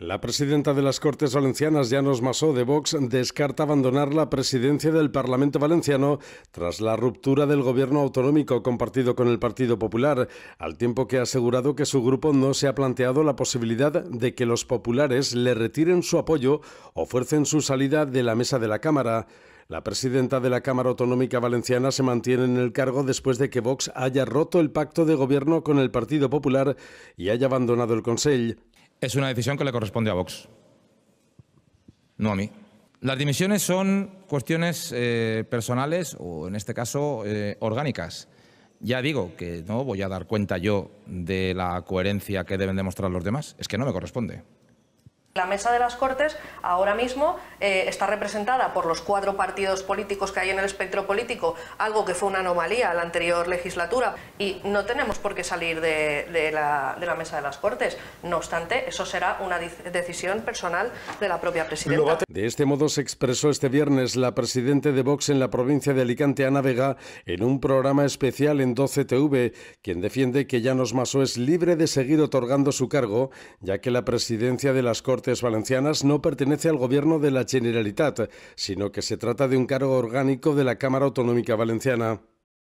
La presidenta de las Cortes Valencianas, Llanos Masó, de Vox, descarta abandonar la presidencia del Parlamento Valenciano tras la ruptura del gobierno autonómico compartido con el Partido Popular, al tiempo que ha asegurado que su grupo no se ha planteado la posibilidad de que los populares le retiren su apoyo o fuercen su salida de la mesa de la Cámara. La presidenta de la Cámara Autonómica Valenciana se mantiene en el cargo después de que Vox haya roto el pacto de gobierno con el Partido Popular y haya abandonado el Consell es una decisión que le corresponde a Vox, no a mí. Las dimisiones son cuestiones eh, personales o, en este caso, eh, orgánicas. Ya digo que no voy a dar cuenta yo de la coherencia que deben demostrar los demás. Es que no me corresponde. La mesa de las Cortes ahora mismo eh, está representada por los cuatro partidos políticos que hay en el espectro político, algo que fue una anomalía en la anterior legislatura, y no tenemos por qué salir de, la, mesa de las Cortes. No obstante, eso será una decisión personal de la propia presidenta. De este modo se expresó este viernes la presidenta de Vox en la provincia de Alicante, Ana Vega, en un programa especial en 12TV, quien defiende que Llanos Maso es libre de seguir otorgando su cargo, ya que la presidencia de las Cortes Valencianas no pertenece al gobierno de la Generalitat, sino que se trata de un cargo orgánico de la Cámara Autonómica Valenciana.